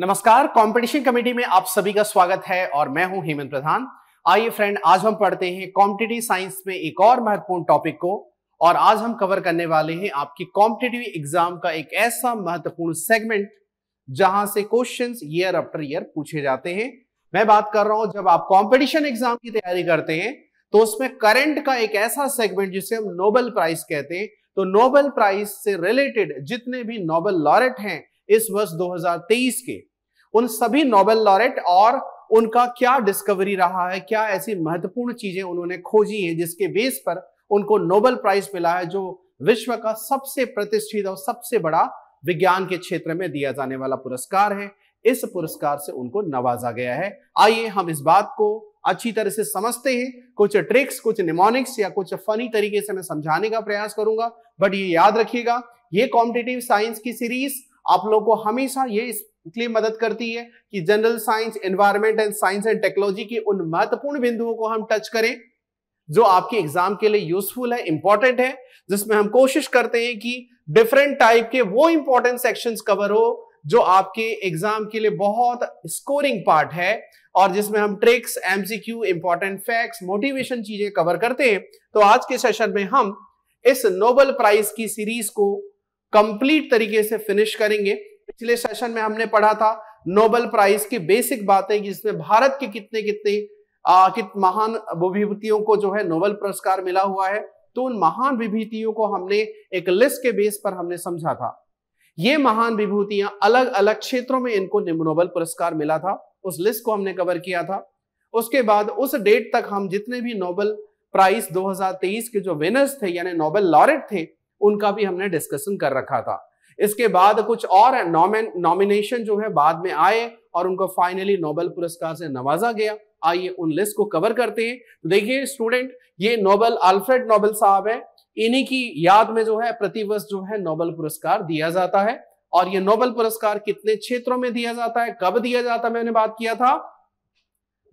नमस्कार competition committee में आप सभी का स्वागत है और मैं हूं हेमंत प्रधान आइए फ्रेंड आज हम पढ़ते हैं कॉम्पिटेटिव साइंस में एक और महत्वपूर्ण टॉपिक को और आज हम कवर करने वाले हैं आपकी कॉम्पिटेटिव एग्जाम का एक ऐसा महत्वपूर्ण सेगमेंट जहां से क्वेश्चंस ईयर आफ्टर ईयर पूछे जाते हैं मैं बात कर रहा हूं जब आप कॉम्पिटिशन एग्जाम की तैयारी करते हैं तो उसमें करंट का एक ऐसा सेगमेंट जिसे हम नोबेल प्राइज कहते हैं तो नोबेल प्राइज से रिलेटेड जितने भी नोबेल लॉरेट हैं इस वर्ष 2023 के उन सभी नोबेल लॉरेट और उनका क्या डिस्कवरी रहा है क्या ऐसी महत्वपूर्ण चीजें उन्होंने खोजी हैं जिसके बेस पर उनको नोबेल प्राइज मिला है जो विश्व का सबसे प्रतिष्ठित और सबसे बड़ा विज्ञान के क्षेत्र में दिया जाने वाला पुरस्कार है इस पुरस्कार से उनको नवाजा गया है आइए हम इस बात को अच्छी तरह से समझते हैं कुछ ट्रिक्स कुछ निमोनिक्स या कुछ फनी तरीके से मैं समझाने का प्रयास करूंगा बट ये याद रखिएगा ये कॉम्पिटेटिव साइंस की सीरीज आप लोग को हमेशा ये इसलिए मदद करती है कि general science environment and science and technology की उन महत्वपूर्ण बिंदुओं को हम टच करें जो आपके एग्जाम के लिए यूजफुल है इंपॉर्टेंट है जिसमें हम कोशिश करते हैं कि डिफरेंट टाइप के वो इंपॉर्टेंट सेक्शंस कवर हो जो आपके एग्जाम के लिए बहुत स्कोरिंग पार्ट है और जिसमें हम tricks MCQ important facts motivation चीजें कवर करते हैं तो आज के सेशन में हम इस नोबल प्राइज की सीरीज को कंप्लीट तरीके से फिनिश करेंगे पिछले सेशन में हमने पढ़ा था नोबेल प्राइज की बेसिक बातें जिसमें भारत के कितने कितने आ, कित महान विभूतियों को जो है नोबेल पुरस्कार मिला हुआ है तो उन महान विभूतियों को हमने एक लिस्ट के बेस पर हमने समझा था ये महान विभूतियां अलग अलग क्षेत्रों में इनको नोबेल पुरस्कार मिला था उस लिस्ट को हमने कवर किया था उसके बाद उस डेट तक हम जितने भी नोबेल प्राइज 2023 के जो विनर्स थे यानी नोबेल लॉरेट थे उनका भी हमने डिस्कशन कर रखा था इसके बाद कुछ और नॉमिनेशन जो है बाद में आए और उनको फाइनली नोबेल पुरस्कार से नवाजा गया आइए उन लिस्ट को कवर करते हैं तो देखिए स्टूडेंट ये नोबेल अल्फ्रेड नोबेल साहब है इन्हीं की याद में जो है प्रतिवर्ष जो है नोबेल पुरस्कार दिया जाता है और ये नोबेल पुरस्कार कितने क्षेत्रों में दिया जाता है कब दिया जाता है मैंने बात किया था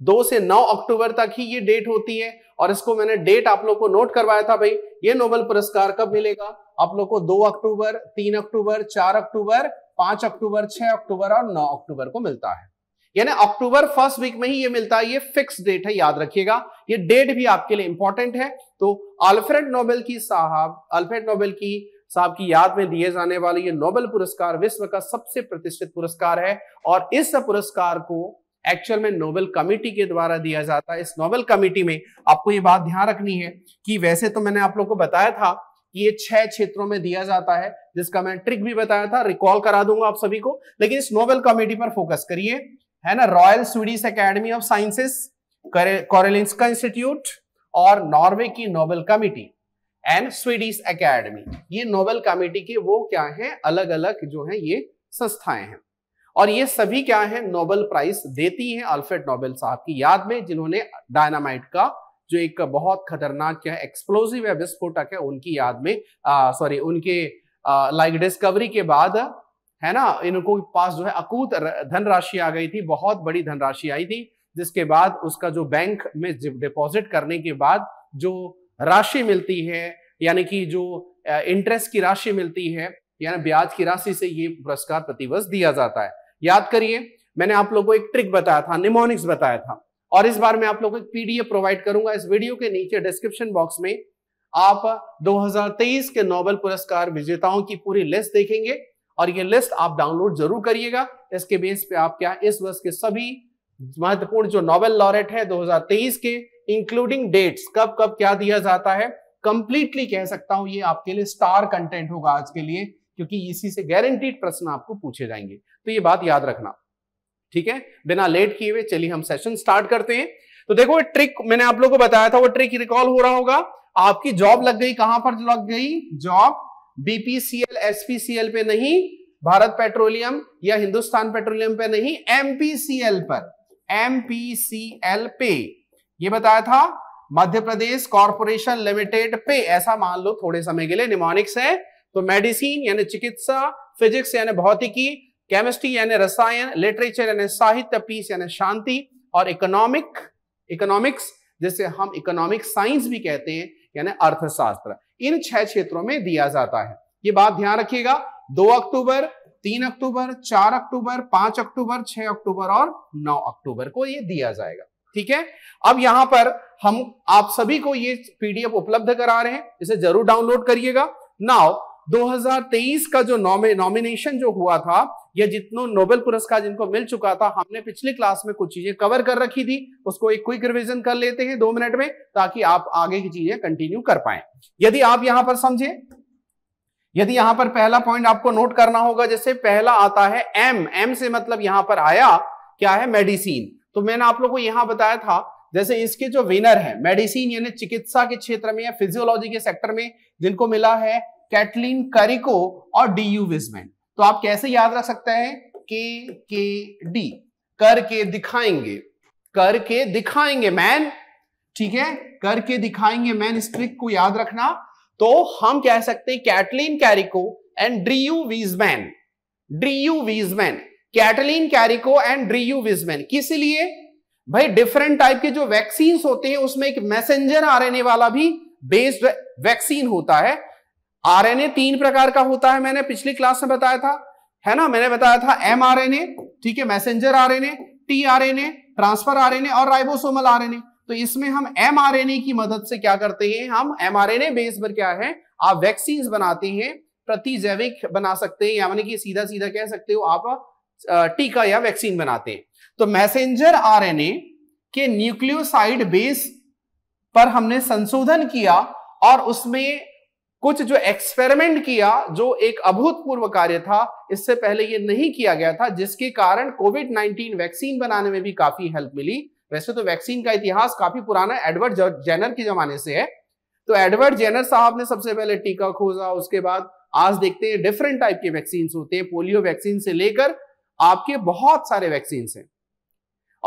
दो से नौ अक्टूबर तक ही ये डेट होती है और इसको मैंने डेट आप लोग को नोट करवाया था भाई ये नोबेल पुरस्कार कब मिलेगा आप लोग को दो अक्टूबर तीन अक्टूबर चार अक्टूबर पांच अक्टूबर छह अक्टूबर और नौ अक्टूबर को मिलता है यानी अक्टूबर फर्स्ट वीक में ही ये मिलता है ये फिक्स डेट है याद रखिएगा ये डेट भी आपके लिए इंपॉर्टेंट है तो अल्फ्रेड नोबेल की साहब अल्फ्रेड नोबेल की साहब की याद में दिए जाने वाले ये नोबेल पुरस्कार विश्व का सबसे प्रतिष्ठित पुरस्कार है और इस पुरस्कार को एक्चुअल में नोबेल कमेटी के द्वारा दिया जाता है इस नोबेल कमेटी में आपको ये बात ध्यान रखनी है कि वैसे तो मैंने आप लोग को बताया था कि ये छह क्षेत्रों में दिया जाता है जिसका मैं ट्रिक भी बताया था रिकॉल करा दूंगा आप सभी को लेकिन इस नोबेल कमेटी पर फोकस करिए है ना Royal Swedish Academy of Sciences Karolinska Institute और नॉर्वे की Nobel committee and Swedish Academy ये नोबेल कमेटी के वो क्या है अलग अलग जो है ये संस्थाएं हैं और ये सभी क्या है नोबेल प्राइज देती हैं अल्फ्रेड नोबेल साहब की याद में जिन्होंने डायनामाइट का जो एक बहुत खतरनाक क्या है एक्सप्लोजिव है विस्फोटक है उनकी याद में सॉरी उनके लाइक डिस्कवरी के बाद है ना इनको पास जो है अकूत धनराशि आ गई थी बहुत बड़ी धनराशि आई थी जिसके बाद उसका जो बैंक में डिपॉजिट करने के बाद जो राशि मिलती है यानी कि जो इंटरेस्ट की राशि मिलती है यानी ब्याज की राशि से ये पुरस्कार प्रतिवर्ष दिया जाता है याद करिए मैंने आप लोगों को एक ट्रिक बताया था निमोनिक्स बताया था और इस बार मैं आप लोगों को एक पीडीएफ प्रोवाइड करूंगा इस वीडियो के नीचे डिस्क्रिप्शन बॉक्स में आप 2023 के नोबेल पुरस्कार विजेताओं की पूरी लिस्ट देखेंगे और ये लिस्ट आप डाउनलोड जरूर करिएगा इसके बेस पे आप क्या इस वर्ष के सभी महत्वपूर्ण जो नोबेल लॉरेट है 2023 के इंक्लूडिंग डेट्स कब कब क्या दिया जाता है कंप्लीटली कह सकता हूं ये आपके लिए स्टार कंटेंट होगा आज के लिए क्योंकि इसी से गारंटीड प्रश्न आपको पूछे जाएंगे तो ये बात याद रखना ठीक है बिना लेट किए हुए चलिए हम सेशन स्टार्ट करते हैं तो देखो ये ट्रिक मैंने आप लोगों को बताया था वो ट्रिक रिकॉल हो रहा होगा आपकी जॉब लग गई कहां पर लग गई जॉब बीपीसीएल एसपीसीएल पे नहीं भारत पेट्रोलियम या हिंदुस्तान पेट्रोलियम पे नहीं एमपीसीएल पर एमपीसीएल पे ये बताया था मध्य प्रदेश कॉरपोरेशन लिमिटेड पे ऐसा मान लो थोड़े समय के लिए निमोनिक्स है तो मेडिसिन यानी चिकित्सा फिजिक्स यानी भौतिकी केमिस्ट्री यानी रसायन लिटरेचर यानी साहित्य पीस यानी शांति और इकोनॉमिक इकोनॉमिक्स जिसे हम इकोनॉमिक साइंस भी कहते हैं यानी अर्थशास्त्र इन छह क्षेत्रों में दिया जाता है ये बात ध्यान रखिएगा दो अक्टूबर तीन अक्टूबर चार अक्टूबर पांच अक्टूबर छह अक्टूबर और नौ अक्टूबर को ये दिया जाएगा ठीक है अब यहां पर हम आप सभी को ये पीडीएफ उपलब्ध करा रहे हैं इसे जरूर डाउनलोड करिएगा नाउ 2023 का जो नॉमिनेशन जो हुआ था या जितनों नोबेल पुरस्कार जिनको मिल चुका था हमने पिछले क्लास में कुछ चीजें कवर कर रखी थी उसको एक क्विक रिवीजन कर लेते हैं दो मिनट में ताकि आप आगे की चीजें कंटिन्यू कर पाए यदि आप यहां पर समझे यदि यहां पर पहला पॉइंट आपको नोट करना होगा जैसे पहला आता है एम एम से मतलब यहां पर आया क्या है मेडिसिन तो मैंने आप लोग को यहां बताया था जैसे इसके जो विनर है मेडिसिन यानी चिकित्सा के क्षेत्र में या फिजियोलॉजी के सेक्टर में जिनको मिला है कैटलिन करिको और डी यू विजमैन तो आप कैसे याद रख सकते हैं के के डी करके दिखाएंगे करके दिखाएंगे मैन ठीक है करके दिखाएंगे मैन इस ट्रिक को याद रखना तो हम कह सकते हैं Katalin Kariko and Drew Weissman Drew Weissman Katalin Kariko and Drew Weissman किस लिए भाई डिफरेंट टाइप के जो वैक्सीन होते हैं उसमें एक मैसेंजर आ वाला भी बेस्ड वैक्सीन होता है आरएनए तीन प्रकार का होता है मैंने पिछली क्लास में बताया था है ना मैंने बताया था एम आर एन ए ठीक है messenger R N A T R N A transfer R N A और राइबोसोमल आर एन ए तो इसमें हम एम आर एन ए की मदद से क्या करते हैं हम M R N A base पर क्या है आप वैक्सीन बनाते हैं प्रतिजैविक बना सकते हैं यानी कि सीधा सीधा कह सकते हो आप टीका या वैक्सीन बनाते हैं तो मैसेंजर आर एन ए के न्यूक्लियोसाइड बेस पर हमने संशोधन किया और उसमें कुछ जो एक्सपेरिमेंट किया जो एक अभूतपूर्व कार्य था इससे पहले ये नहीं किया गया था जिसके कारण कोविड 19 वैक्सीन बनाने में भी काफी हेल्प मिली वैसे तो वैक्सीन का इतिहास काफी पुराना एडवर्ड जेनर के जमाने से है तो एडवर्ड जेनर साहब ने सबसे पहले टीका खोजा उसके बाद आज देखते हैं डिफरेंट टाइप के वैक्सीन होते हैं पोलियो वैक्सीन से लेकर आपके बहुत सारे वैक्सीन हैं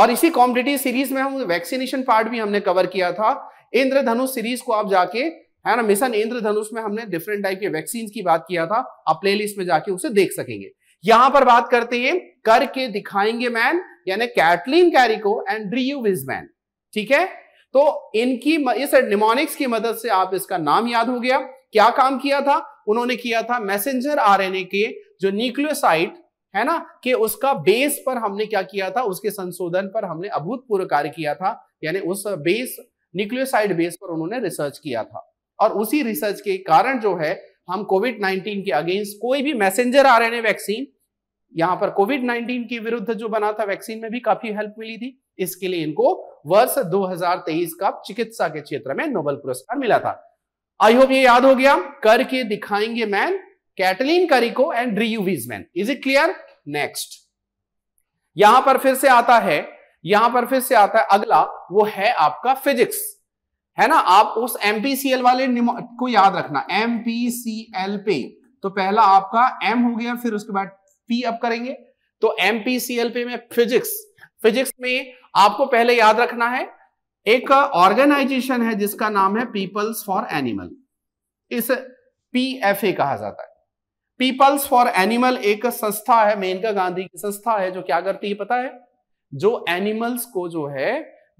और इसी कॉम्पिटेटिव सीरीज में हम वैक्सीनेशन पार्ट भी हमने कवर किया था इंद्रधनुष सीरीज को आप जाके है ना मिशन इंद्रधनुष में हमने डिफरेंट टाइप के वैक्सीन की बात किया था आप प्लेलिस्ट में जाके उसे देख सकेंगे यहां पर बात करते हैं करके दिखाएंगे मैन यानी Katalin Kariko and Drew man ठीक है तो इनकी इस निमोनिक्स की मदद से आप इसका नाम याद हो गया क्या काम किया था उन्होंने किया था मैसेंजर आरएनए के जो न्यूक्लियोसाइट है ना कि उसका बेस पर हमने क्या किया था उसके संशोधन पर हमने अभूतपूर्व कार्य किया था यानी उस बेस न्यूक्लियोसाइट बेस पर उन्होंने रिसर्च किया था और उसी रिसर्च के कारण जो है हम कोविड 19 के अगेंस्ट कोई भी मैसेंजर रहे वैक्सीन यहां पर कोविड 19 के विरुद्ध जो बना था वैक्सीन में भी काफी हेल्प मिली थी इसके लिए इनको वर्ष 2023 का चिकित्सा के क्षेत्र में नोबेल पुरस्कार मिला था आई होप ये याद हो गया करके दिखाएंगे man Katalin Kariko and Drew Weissman is it clear next यहां पर फिर से आता है यहां पर फिर से आता है अगला वो है आपका फिजिक्स है ना आप उस एम वाले को याद रखना एम पे तो पहला आपका एम हो गया फिर उसके बाद पी अप करेंगे तो एम पे में फिजिक्स फिजिक्स में आपको पहले याद रखना है एक ऑर्गेनाइजेशन है जिसका नाम है पीपल्स फॉर एनिमल इस पी एफ ए कहा जाता है पीपल्स फॉर एनिमल एक संस्था है मेनका गांधी की संस्था है जो क्या करती है पता है जो एनिमल्स को जो है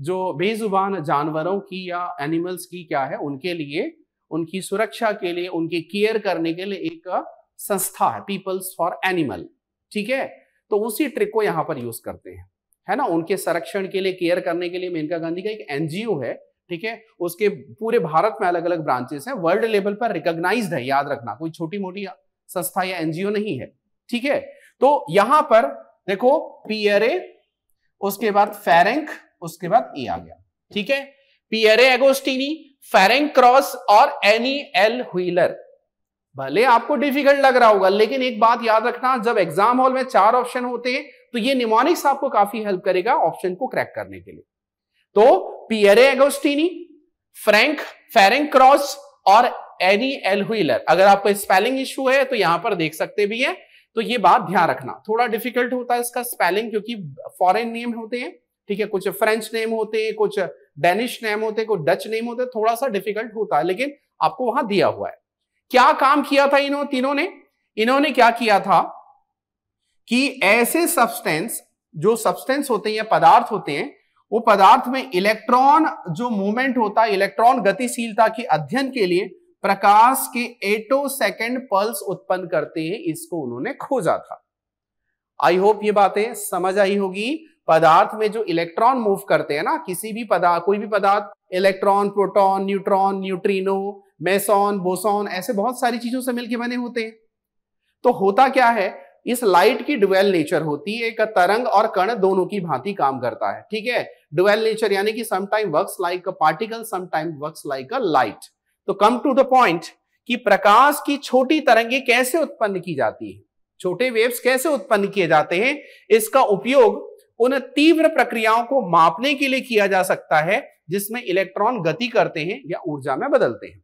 जो बेजुबान जानवरों की या एनिमल्स की क्या है उनके लिए उनकी सुरक्षा के लिए उनकी केयर करने के लिए एक संस्था है पीपल्स फॉर एनिमल ठीक है तो उसी ट्रिक को यहाँ पर यूज करते हैं है ना उनके संरक्षण के लिए केयर करने के लिए मेनका गांधी का एक एनजीओ है ठीक है उसके पूरे भारत में अलग अलग ब्रांचेस हैं वर्ल्ड लेवल पर रिकोगनाइज है याद रखना कोई छोटी मोटी संस्था या एनजीओ नहीं है ठीक है तो यहां पर देखो पीएरए उसके बाद फेरेंक उसके बाद ए e आ गया ठीक है पियरे एगोस्टिनी फेरेंग क्रॉस और एनी एल हुईलर भले आपको डिफिकल्ट लग रहा होगा लेकिन एक बात याद रखना जब एग्जाम हॉल में चार ऑप्शन होते हैं तो ये निमोनिक्स आपको काफी हेल्प करेगा ऑप्शन को क्रैक करने के लिए तो Pierre Agostini Frank Ferenc Krausz और एनी एल हुईलर अगर आपको स्पेलिंग इश्यू है तो यहां पर देख सकते भी है तो ये बात ध्यान रखना थोड़ा डिफिकल्ट होता है इसका स्पेलिंग क्योंकि फॉरेन नेम होते हैं ठीक है कुछ फ्रेंच नेम होते हैं कुछ डेनिश नेम होते हैं कुछ डच नेम होते हैं थोड़ा सा डिफिकल्ट होता है लेकिन आपको वहां दिया हुआ है क्या काम किया था इन्होंने तीनों ने इन्होंने क्या किया था कि ऐसे सब्सटेंस जो सब्सटेंस होते हैं या पदार्थ होते हैं वो पदार्थ में इलेक्ट्रॉन जो मूवमेंट होता है इलेक्ट्रॉन गतिशीलता के अध्ययन के लिए प्रकाश के एटो सेकेंड पल्स उत्पन्न करते हैं इसको उन्होंने खोजा था आई होप ये बातें समझ आई होगी पदार्थ में जो इलेक्ट्रॉन मूव करते हैं ना किसी भी पदार्थ कोई भी पदार्थ electron proton neutron neutrino meson boson ऐसे बहुत सारी चीजों से मिलकर बने होते हैं तो होता क्या है इस लाइट की डुवेल नेचर होती है एक तरंग और कण दोनों की भांति काम करता है ठीक है डुवेल नेचर यानी कि sometime works like a particle sometime works like a light तो कम टू द पॉइंट कि प्रकाश की छोटी तरंगे कैसे उत्पन्न की जाती है छोटे वेव्स कैसे उत्पन्न किए जाते हैं इसका उपयोग उन तीव्र प्रक्रियाओं को मापने के लिए किया जा सकता है जिसमें इलेक्ट्रॉन गति करते हैं या ऊर्जा में बदलते हैं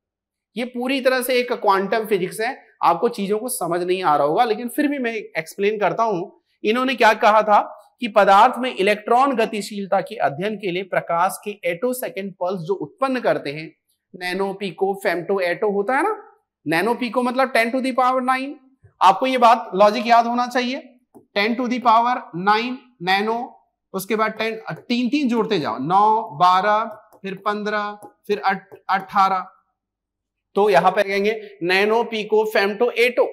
ये पूरी तरह से एक क्वांटम फिजिक्स है आपको चीजों को समझ नहीं आ रहा होगा लेकिन फिर भी मैं एक्सप्लेन करता हूं इन्होंने क्या कहा था कि पदार्थ में इलेक्ट्रॉन गतिशीलता के अध्ययन के लिए प्रकाश के एटो सेकेंड पल्स जो उत्पन्न करते हैं नैनो पीको फेमटो एटो होता है ना नैनो पीको मतलब टेन टू दावर नाइन आपको ये बात लॉजिक याद होना चाहिए ten to the power nine nano उसके बाद टेन तीन तीन जोड़ते जाओ नौ बारह फिर पंद्रह फिर अठारह तो यहां पर कहेंगे नैनो पीको फेमटो एटो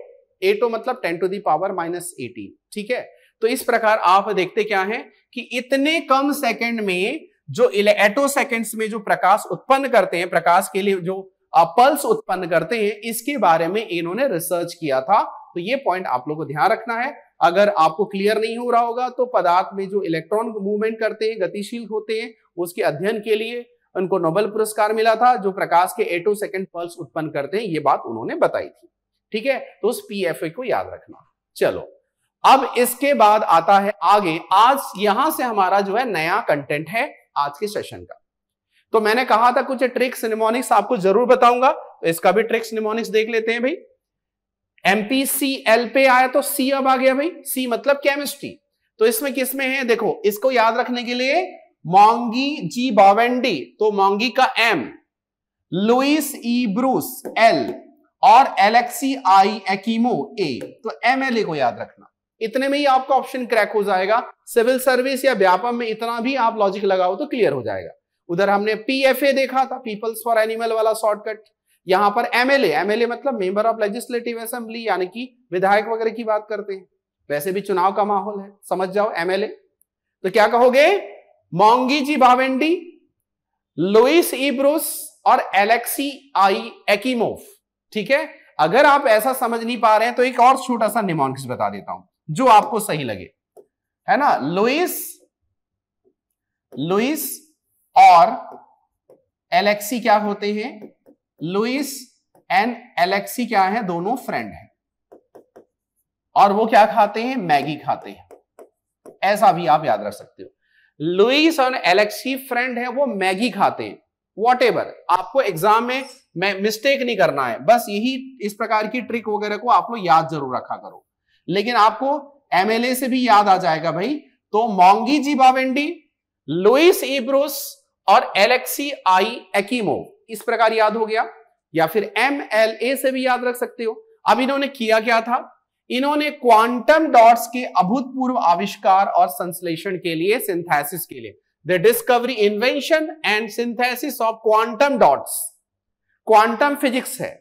एटो मतलब ten to the power minus eighteen ठीक है तो इस प्रकार आप देखते क्या है कि इतने कम सेकंड में जो एटो सेकंड्स में जो प्रकाश उत्पन्न करते हैं प्रकाश के लिए जो पल्स उत्पन्न करते हैं इसके बारे में इन्होंने रिसर्च किया था तो ये पॉइंट आप लोग को ध्यान रखना है अगर आपको क्लियर नहीं हो रहा होगा तो पदार्थ में जो इलेक्ट्रॉन मूवमेंट करते हैं गतिशील होते हैं उसके अध्ययन के लिए उनको नोबेल पुरस्कार मिला था जो प्रकाश के एटो सेकेंड पल्स उत्पन्न करते हैं ये बात उन्होंने बताई थी ठीक है तो उस पी को याद रखना चलो अब इसके बाद आता है आगे आज यहां से हमारा जो है नया कंटेंट है आज के सेशन का तो मैंने कहा था कुछ ट्रिक्स निमोनिक्स आपको जरूर बताऊंगा तो इसका भी ट्रिक्स निमोनिक्स देख लेते हैं भाई एमपीसीएल सी एल पे आया तो सी अब आ गया भाई सी मतलब केमिस्ट्री तो इसमें किसमें है देखो इसको याद रखने के लिए मोंगी जी बावेंडी तो मोंगी का M Louis E Brus L और एलेक्सी आई एकीमो ए तो एम एल ए को याद रखना इतने में ही आपका ऑप्शन क्रैक हो जाएगा सिविल सर्विस या व्यापम में इतना भी आप लॉजिक लगाओ तो क्लियर हो जाएगा उधर हमने पीएफए देखा था पीपल्स फॉर एनिमल वाला शॉर्टकट यहां पर एमएलए एमएलए मतलब मेंबर ऑफ लेजिस्लेटिव असेंबली यानी कि विधायक वगैरह की बात करते हैं वैसे भी चुनाव का माहौल है समझ जाओ एमएलए तो क्या कहोगे मोंगी जी भावेंडी लुइस इब्रोस और एलेक्सी आई एकीमोव ठीक है अगर आप ऐसा समझ नहीं पा रहे हैं तो एक और छोटा सा निमोनिक्स बता देता हूं जो आपको सही लगे है ना लुइस लुइस और एलेक्सी क्या होते हैं लुइस एंड एलेक्सी क्या है दोनों फ्रेंड हैं और वो क्या खाते हैं मैगी खाते हैं ऐसा भी आप याद रख सकते हो लुइस और एलेक्सी फ्रेंड है वो मैगी खाते हैं वॉट आपको एग्जाम में मैं मिस्टेक नहीं करना है बस यही इस प्रकार की ट्रिक वगैरह को आप लोग याद जरूर रखा करो लेकिन आपको एमएलए से भी याद आ जाएगा भाई तो मोंगी जी बावेंडी लुइस इब्रोस और एलेक्सी आई एकीमो इस प्रकार याद हो गया या फिर एम एल ए से भी याद रख सकते हो अब इन्होंने किया क्या था इन्होंने क्वांटम डॉट्स के अभूतपूर्व आविष्कार और संश्लेषण के लिए सिंथेसिस के लिए the discovery invention and synthesis of quantum dots quantum physics है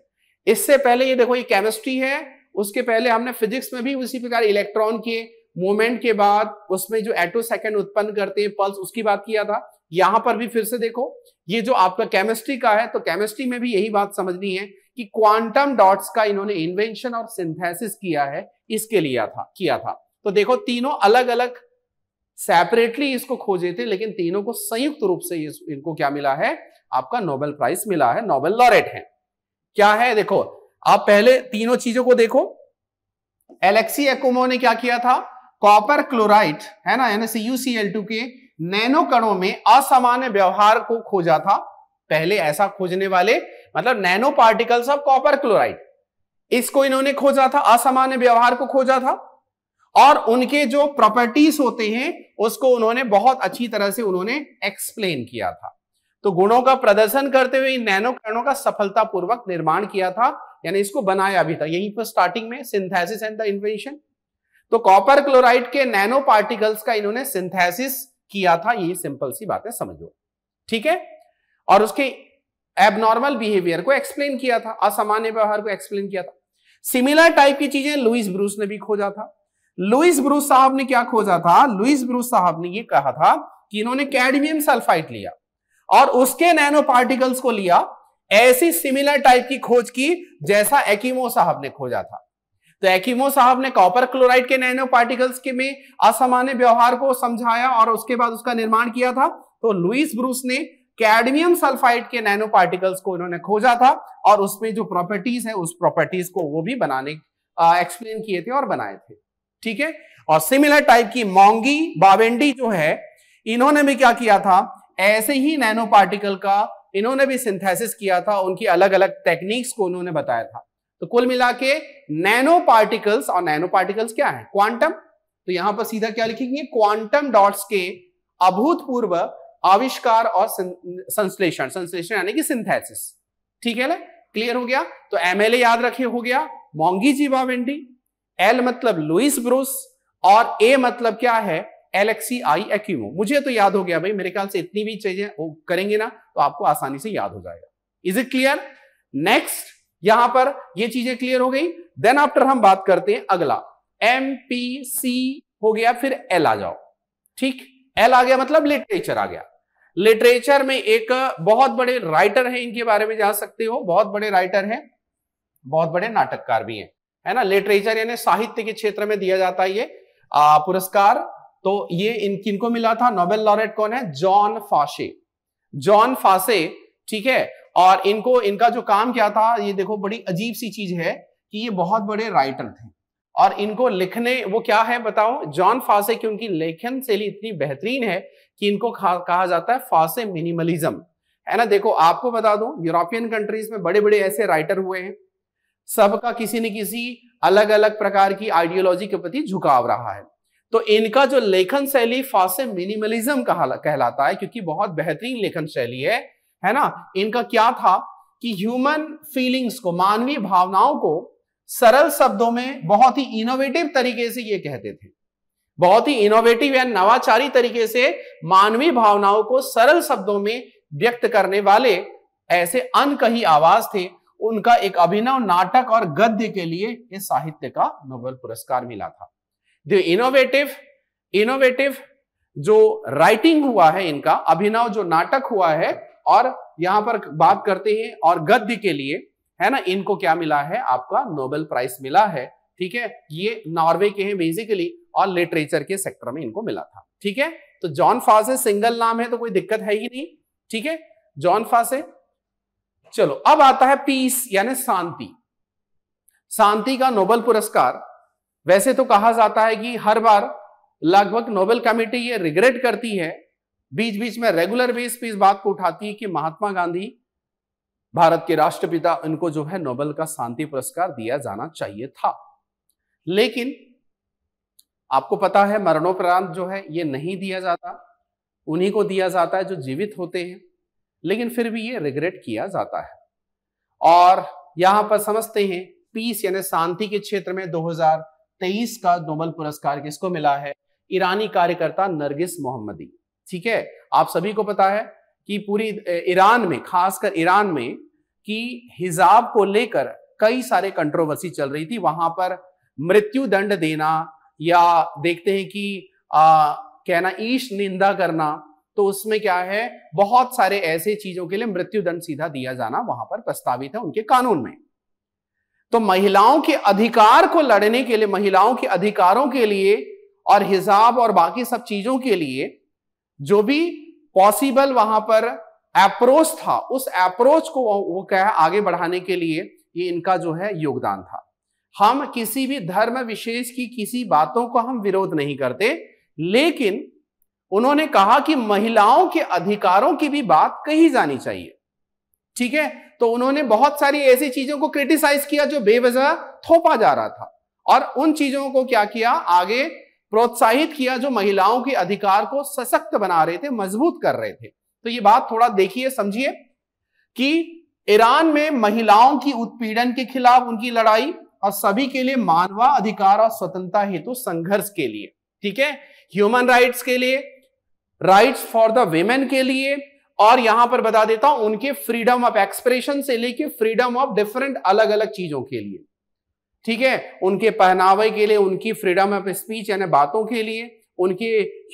इससे पहले ये देखो ये केमिस्ट्री है उसके पहले हमने फिजिक्स में भी उसी प्रकार इलेक्ट्रॉन के मूवमेंट के बाद उसमें जो एटो सेकेंड उत्पन्न करते हैं पल्स उसकी बात किया था यहां पर भी फिर से देखो ये जो आपका केमिस्ट्री का है तो केमिस्ट्री में भी यही बात समझनी है कि क्वांटम डॉट्स का इन्होंने इन्वेंशन और सिंथेसिस किया है इसके लिए था किया था तो देखो तीनों अलग अलग सेपरेटली इसको खोजे थे लेकिन तीनों को संयुक्त रूप से इनको क्या मिला है आपका नोबेल प्राइज मिला है नोबेल लॉरेट है क्या है देखो आप पहले तीनों चीजों को देखो एलेक्सी एक्मो ने क्या किया था कॉपर क्लोराइड है ना एनसीयूसीएल टू के नैनो कणों में असामान्य व्यवहार को खोजा था पहले ऐसा खोजने वाले मतलब nanoparticles of copper chloride इसको इन्होंने खोजा था असामान्य व्यवहार को खोजा था और उनके जो प्रॉपर्टीज होते हैं उसको उन्होंने बहुत अच्छी तरह से उन्होंने एक्सप्लेन किया था तो गुणों का प्रदर्शन करते हुए इन नैनो कणों का सफलतापूर्वक निर्माण किया था यानी इसको बनाया भी था यहीं पर स्टार्टिंग में सिंथेसिस एंड द इन्वेंशन तो कॉपर क्लोराइड के नैनो पार्टिकल्स का इन्होंने सिंथेसिस किया था ये सिंपल सी बातें समझो ठीक है और उसके एबनॉर्मल बिहेवियर को एक्सप्लेन किया था असामान्य व्यवहार को एक्सप्लेन किया था सिमिलर टाइप की चीजें लुइस ब्रूस ने भी खोजा था लुइस ब्रूस साहब ने क्या खोजा था लुइस ब्रूस साहब ने ये कहा था कि इन्होंने कैडमियम सल्फाइड लिया और उसके नैनो पार्टिकल्स को लिया ऐसी सिमिलर टाइप की खोज की जैसा एकीमो साहब ने खोजा था तो एकिमो साहब ने कॉपर क्लोराइड के नैनो पार्टिकल्स के में असामान्य व्यवहार को समझाया और उसके बाद उसका निर्माण किया था तो लुइस ब्रूस ने कैडमियम सल्फाइड के नैनो पार्टिकल्स को इन्होंने खोजा था और उसमें जो प्रॉपर्टीज है उस प्रॉपर्टीज को वो भी बनाने एक्सप्लेन किए थे और बनाए थे ठीक है और सिमिलर टाइप की मोंगी बावेंडी जो है इन्होंने भी क्या किया था ऐसे ही नैनो पार्टिकल का इन्होंने भी सिंथेसिस किया था उनकी अलग अलग टेक्निक्स को उन्होंने बताया था तो कुल मिला के नैनो पार्टिकल्स और नैनो पार्टिकल्स क्या है क्वांटम तो यहां पर सीधा क्या लिखेंगे क्वांटम डॉट्स के अभूतपूर्व आविष्कार और संश्लेषण संश्लेषण यानी कि सिंथेसिस ठीक है ना क्लियर हो गया तो एमएलए याद रखे हो गया मोंगी जीवा वेंडी एल मतलब लुइस ब्रूस और ए मतलब क्या है एलेक्सी आई एक्यूमो मुझे तो याद हो गया भाई मेरे ख्याल से इतनी भी चीजें करेंगे ना तो आपको आसानी से याद हो जाएगा इज इट क्लियर नेक्स्ट यहां पर ये चीजें क्लियर हो गई देन आफ्टर हम बात करते हैं अगला एम पी सी हो गया फिर एल आ जाओ ठीक एल आ गया मतलब लिटरेचर आ गया लिटरेचर में एक बहुत बड़े राइटर हैं इनके बारे में जा सकते हो बहुत बड़े राइटर हैं बहुत बड़े नाटककार भी हैं है ना लिटरेचर यानी साहित्य के क्षेत्र में दिया जाता है ये पुरस्कार तो ये इन किनको मिला था नोबेल लॉरेट कौन है जॉन फाशे जॉन फासे ठीक है और इनको इनका जो काम क्या था ये देखो बड़ी अजीब सी चीज है कि ये बहुत बड़े राइटर थे और इनको लिखने वो क्या है बताओ जॉन फासे की उनकी लेखन शैली इतनी बेहतरीन है कि इनको कहा जाता है फासे मिनिमलिज्म है ना देखो आपको बता दूं यूरोपियन कंट्रीज में बड़े बड़े ऐसे राइटर हुए हैं सबका किसी न किसी अलग अलग प्रकार की आइडियोलॉजी के प्रति झुकाव रहा है तो इनका जो लेखन शैली फासे मिनिमलिज्म कहलाता है क्योंकि बहुत बेहतरीन लेखन शैली है है ना इनका क्या था कि ह्यूमन फीलिंग्स को मानवीय भावनाओं को सरल शब्दों में बहुत ही इनोवेटिव तरीके से ये कहते थे बहुत ही इनोवेटिव या नवाचारी तरीके से मानवीय भावनाओं को सरल शब्दों में व्यक्त करने वाले ऐसे अनकही आवाज थे उनका एक अभिनव नाटक और गद्य के लिए इस साहित्य का नोबेल पुरस्कार मिला था द इनोवेटिव इनोवेटिव जो राइटिंग हुआ है इनका अभिनव जो नाटक हुआ है और यहां पर बात करते हैं और गद्य के लिए है ना इनको क्या मिला है आपका नोबेल प्राइज मिला है ठीक है ये नॉर्वे के हैं बेसिकली और लिटरेचर के सेक्टर में इनको मिला था ठीक है तो जॉन फासे सिंगल नाम है तो कोई दिक्कत है ही नहीं ठीक है जॉन फासे चलो अब आता है पीस यानी शांति शांति का नोबेल पुरस्कार वैसे तो कहा जाता है कि हर बार लगभग नोबेल कमेटी ये रिग्रेट करती है बीच बीच में रेगुलर बेस पे इस बात को उठाती है कि महात्मा गांधी भारत के राष्ट्रपिता इनको जो है नोबेल का शांति पुरस्कार दिया जाना चाहिए था लेकिन आपको पता है मरणोपरांत जो है ये नहीं दिया जाता उन्हीं को दिया जाता है जो जीवित होते हैं लेकिन फिर भी ये रिग्रेट किया जाता है और यहां पर समझते हैं पीस यानी शांति के क्षेत्र में 2023 का नोबेल पुरस्कार किसको मिला है ईरानी कार्यकर्ता नरगिस मोहम्मदी ठीक है आप सभी को पता है कि पूरी ईरान में खासकर ईरान में कि हिजाब को लेकर कई सारे कंट्रोवर्सी चल रही थी वहां पर मृत्यु दंड देना या देखते हैं कि आ, कहना ईश निंदा करना तो उसमें क्या है बहुत सारे ऐसे चीजों के लिए मृत्युदंड सीधा दिया जाना वहां पर प्रस्तावित है उनके कानून में तो महिलाओं के अधिकार को लड़ने के लिए महिलाओं के अधिकारों के लिए और हिजाब और बाकी सब चीजों के लिए जो भी पॉसिबल वहां पर अप्रोच था उस अप्रोच को वो क्या आगे बढ़ाने के लिए ये इनका जो है योगदान था हम किसी भी धर्म विशेष की किसी बातों को हम विरोध नहीं करते लेकिन उन्होंने कहा कि महिलाओं के अधिकारों की भी बात कही जानी चाहिए ठीक है तो उन्होंने बहुत सारी ऐसी चीजों को क्रिटिसाइज किया जो बेवजह थोपा जा रहा था और उन चीजों को क्या किया आगे प्रोत्साहित किया जो महिलाओं के अधिकार को सशक्त बना रहे थे मजबूत कर रहे थे तो ये बात थोड़ा देखिए समझिए कि ईरान में महिलाओं की उत्पीड़न के खिलाफ उनकी लड़ाई और सभी के लिए मानवा अधिकार और स्वतंत्रता हेतु तो संघर्ष के लिए ठीक है ह्यूमन राइट्स के लिए राइट्स फॉर द वेमेन के लिए और यहां पर बता देता हूं उनके फ्रीडम ऑफ एक्सप्रेशन से लेके फ्रीडम ऑफ डिफरेंट अलग अलग चीजों के लिए ठीक है उनके पहनावे के लिए उनकी फ्रीडम ऑफ स्पीच यानी बातों के लिए उनके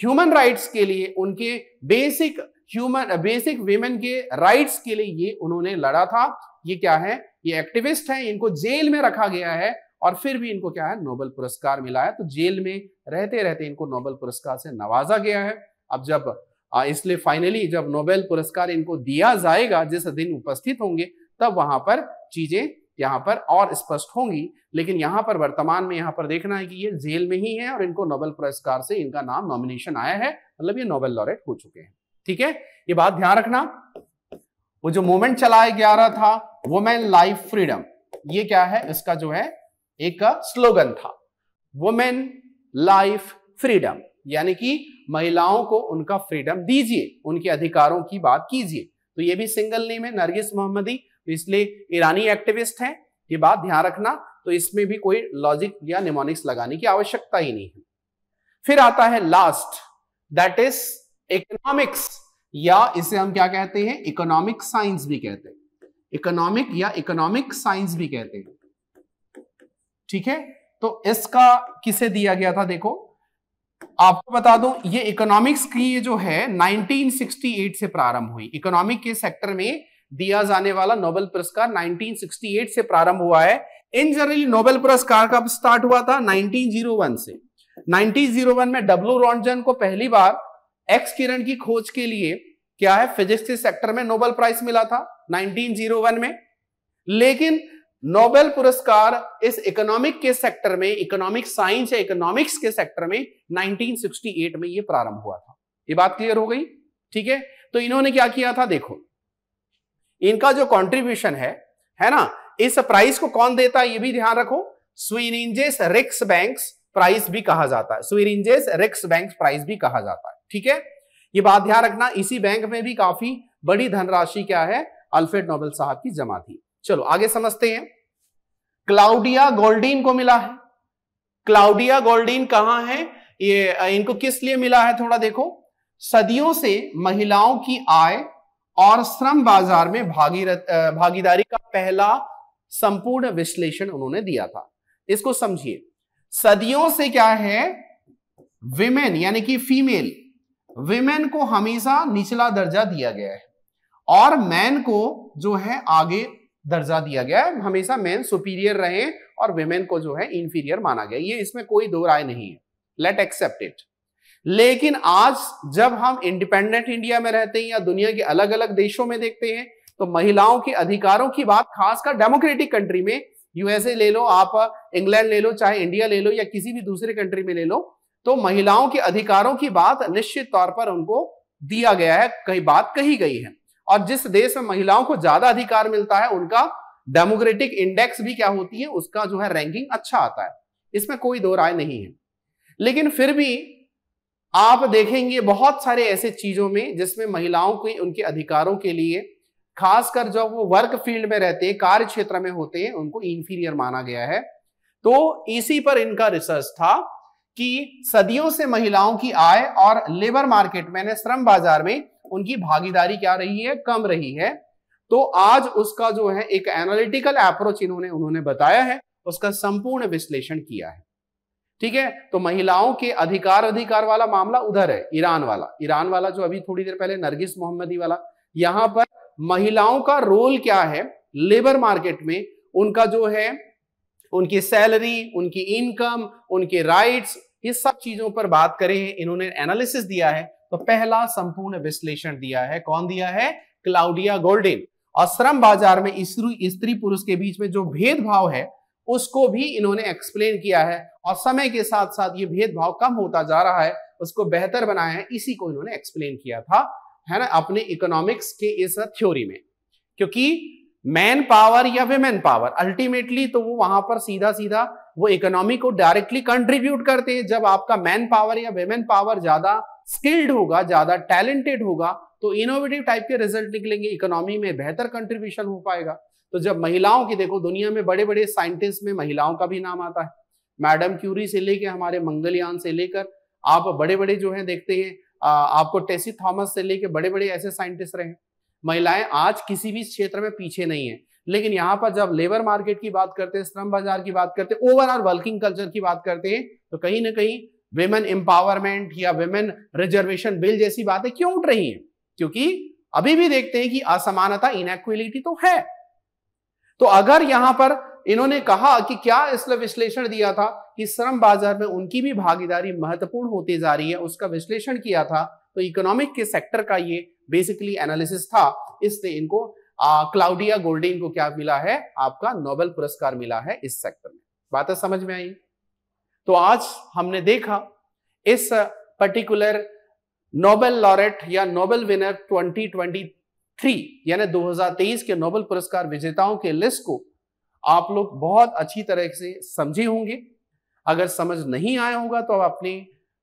ह्यूमन राइट्स के लिए उनके बेसिक ह्यूमन बेसिक वीमेन के राइट्स के लिए ये उन्होंने लड़ा था ये क्या है ये एक्टिविस्ट हैं इनको जेल में रखा गया है और फिर भी इनको क्या है नोबल पुरस्कार मिला है तो जेल में रहते रहते इनको नोबल पुरस्कार से नवाजा गया है अब जब इसलिए फाइनली जब नोबेल पुरस्कार इनको दिया जाएगा जिस दिन उपस्थित होंगे तब वहां पर चीजें यहाँ पर और स्पष्ट होंगी लेकिन यहाँ पर वर्तमान में यहाँ पर देखना है कि ये जेल में ही है और इनको नोबेल पुरस्कार से इनका नाम नॉमिनेशन आया है मतलब ये नोबेल लॉरेट हो चुके हैं ठीक है ये बात ध्यान रखना वो जो मोमेंट चलाया गया रहा था वुमेन लाइफ फ्रीडम ये क्या है इसका जो है एक स्लोगन था वुमेन लाइफ फ्रीडम यानी कि महिलाओं को उनका फ्रीडम दीजिए उनके अधिकारों की बात कीजिए तो ये भी सिंगल नेम है नरगिस मोहम्मदी तो इसलिए ईरानी एक्टिविस्ट हैं ये बात ध्यान रखना तो इसमें भी कोई लॉजिक या निमोनिक्स लगाने की आवश्यकता ही नहीं है फिर आता है लास्ट दैट इज इकोनॉमिक्स या इसे हम क्या कहते हैं इकोनॉमिक साइंस भी कहते हैं इकोनॉमिक या इकोनॉमिक साइंस भी कहते हैं ठीक है तो इसका किसे दिया गया था देखो आपको बता दूं ये इकोनॉमिक्स की ये जो है 1968 से प्रारंभ हुई इकोनॉमिक के सेक्टर में दिया जाने वाला नोबेल पुरस्कार 1968 से प्रारंभ हुआ है इन जनरली नोबेल पुरस्कार कब स्टार्ट हुआ था 1901 से 1901 में डब्लू रॉन्जन को पहली बार एक्स किरण की खोज के लिए क्या है फिजिक्स के सेक्टर में नोबेल प्राइज मिला था नाइनटीन में लेकिन नोबेल पुरस्कार इस इकोनॉमिक के सेक्टर में इकोनॉमिक साइंस या इकोनॉमिक्स के सेक्टर में 1968 में यह प्रारंभ हुआ था ये बात क्लियर हो गई ठीक है तो इन्होंने क्या किया था देखो इनका जो कंट्रीब्यूशन है है ना इस प्राइस को कौन देता है ये भी ध्यान रखो स्वीरिंजेस रिक्स बैंक प्राइस भी कहा जाता है स्वीरिंजेस रिक्स बैंक प्राइस भी कहा जाता है ठीक है ये बात ध्यान रखना इसी बैंक में भी काफी बड़ी धनराशि क्या है अल्फ्रेड नोबेल साहब की जमा थी चलो आगे समझते हैं क्लाउडिया गोल्डीन को मिला है क्लाउडिया गोल्डीन कहा है ये इनको किस लिए मिला है थोड़ा देखो सदियों से महिलाओं की आय और श्रम बाजार में भागीरथ भागीदारी का पहला संपूर्ण विश्लेषण उन्होंने दिया था इसको समझिए सदियों से क्या है विमेन यानी कि फीमेल विमेन को हमेशा निचला दर्जा दिया गया है और मैन को जो है आगे दर्जा दिया गया है हमेशा मैन सुपीरियर रहे और विमेन को जो है इंफीरियर माना गया ये इसमें कोई दो राय नहीं है लेट एक्सेप्ट इट लेकिन आज जब हम इंडिपेंडेंट इंडिया में रहते हैं या दुनिया के अलग अलग देशों में देखते हैं तो महिलाओं के अधिकारों की बात खासकर डेमोक्रेटिक कंट्री में यूएसए ले लो आप इंग्लैंड ले लो चाहे इंडिया ले लो या किसी भी दूसरे कंट्री में ले लो तो महिलाओं के अधिकारों की बात निश्चित तौर पर उनको दिया गया है कई बात कही गई है और जिस देश में महिलाओं को ज्यादा अधिकार मिलता है उनका डेमोक्रेटिक इंडेक्स भी क्या होती है उसका जो है रैंकिंग अच्छा आता है इसमें कोई दो राय नहीं है लेकिन फिर भी आप देखेंगे बहुत सारे ऐसे चीजों में जिसमें महिलाओं की उनके अधिकारों के लिए खासकर जब वो वर्क फील्ड में रहते हैं कार्य क्षेत्र में होते हैं उनको इंफीरियर माना गया है तो इसी पर इनका रिसर्च था कि सदियों से महिलाओं की आय और लेबर मार्केट में श्रम बाजार में उनकी भागीदारी क्या रही है कम रही है तो आज उसका जो है एक एनालिटिकल अप्रोच इन्होंने उन्होंने बताया है उसका संपूर्ण विश्लेषण किया है ठीक है तो महिलाओं के अधिकार अधिकार वाला मामला उधर है ईरान वाला ईरान वाला जो अभी थोड़ी देर पहले नरगिस मोहम्मदी वाला यहां पर महिलाओं का रोल क्या है लेबर मार्केट में उनका जो है उनकी सैलरी उनकी इनकम उनके राइट्स इस सब चीजों पर बात करें इन्होंने एनालिसिस दिया है तो पहला संपूर्ण विश्लेषण दिया है कौन दिया है क्लाउडिया गोल्डेन और श्रम बाजार में स्त्री पुरुष के बीच में जो भेदभाव है उसको भी इन्होंने एक्सप्लेन किया है और समय के साथ साथ ये भेदभाव कम होता जा रहा है उसको बेहतर बनाया है इसी को इन्होंने एक्सप्लेन किया था है ना अपने इकोनॉमिक्स के इस थ्योरी में क्योंकि मैन पावर या वेमेन पावर अल्टीमेटली तो वो वहां पर सीधा सीधा वो इकोनॉमी को डायरेक्टली कंट्रीब्यूट करते हैं जब आपका मैन पावर या वेमेन पावर ज्यादा स्किल्ड होगा ज्यादा टैलेंटेड होगा तो इनोवेटिव टाइप के रिजल्ट निकलेंगे इकोनॉमी में बेहतर कंट्रीब्यूशन हो पाएगा तो जब महिलाओं की देखो दुनिया में बड़े बड़े साइंटिस्ट में महिलाओं का भी नाम आता है मैडम क्यूरी से लेकर हमारे मंगलयान से लेकर आप बड़े बड़े जो है देखते हैं आपको टेसी थॉमस से लेकर बड़े बड़े ऐसे साइंटिस्ट रहे महिलाएं आज किसी भी क्षेत्र में पीछे नहीं है लेकिन यहाँ पर जब लेबर मार्केट की बात करते हैं श्रम बाजार की बात करते हैं ओवरऑल वर्किंग कल्चर की बात करते हैं तो कहीं ना कहीं वेमेन एम्पावरमेंट या वेमेन रिजर्वेशन बिल जैसी बातें क्यों उठ रही हैं क्योंकि अभी भी देखते हैं कि असमानता इनक्वलिटी तो है तो अगर यहां पर इन्होंने कहा कि क्या इसलिए विश्लेषण दिया था कि श्रम बाजार में उनकी भी भागीदारी महत्वपूर्ण होती जा रही है उसका विश्लेषण किया था तो इकोनॉमिक के सेक्टर का ये बेसिकली एनालिसिस था इसलिए इनको क्लाउडिया गोल्डिंग को क्या मिला है आपका नोबेल पुरस्कार मिला है इस सेक्टर में बातें समझ में आई तो आज हमने देखा इस पर्टिकुलर नोबेल लॉरेट या नोबेल विनर 2023 थ्री यानी 2023 के नोबेल पुरस्कार विजेताओं के लिस्ट को आप लोग बहुत अच्छी तरह से समझे होंगे अगर समझ नहीं आया होगा तो आप अपने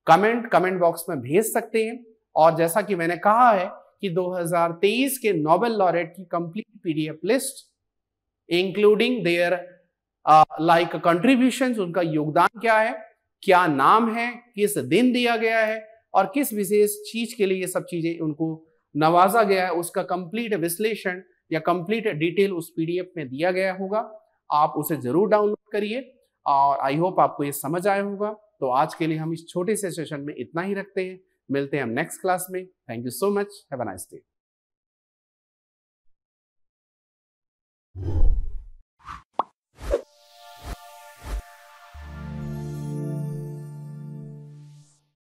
कमेंट कमेंट बॉक्स में भेज सकते हैं और जैसा कि मैंने कहा है कि 2023 के नोबेल लॉरेट की complete PDF list including their like contribution उनका योगदान क्या है क्या नाम है किस दिन दिया गया है और किस विशेष चीज के लिए ये सब चीजें उनको नवाजा गया है उसका कंप्लीट विश्लेषण या कंप्लीट डिटेल उस पीडीएफ में दिया गया होगा आप उसे जरूर डाउनलोड करिए और आई होप आपको ये समझ आया होगा तो आज के लिए हम इस छोटे से सेशन में इतना ही रखते हैं मिलते हैं हम नेक्स्ट क्लास में thank you so much have a nice day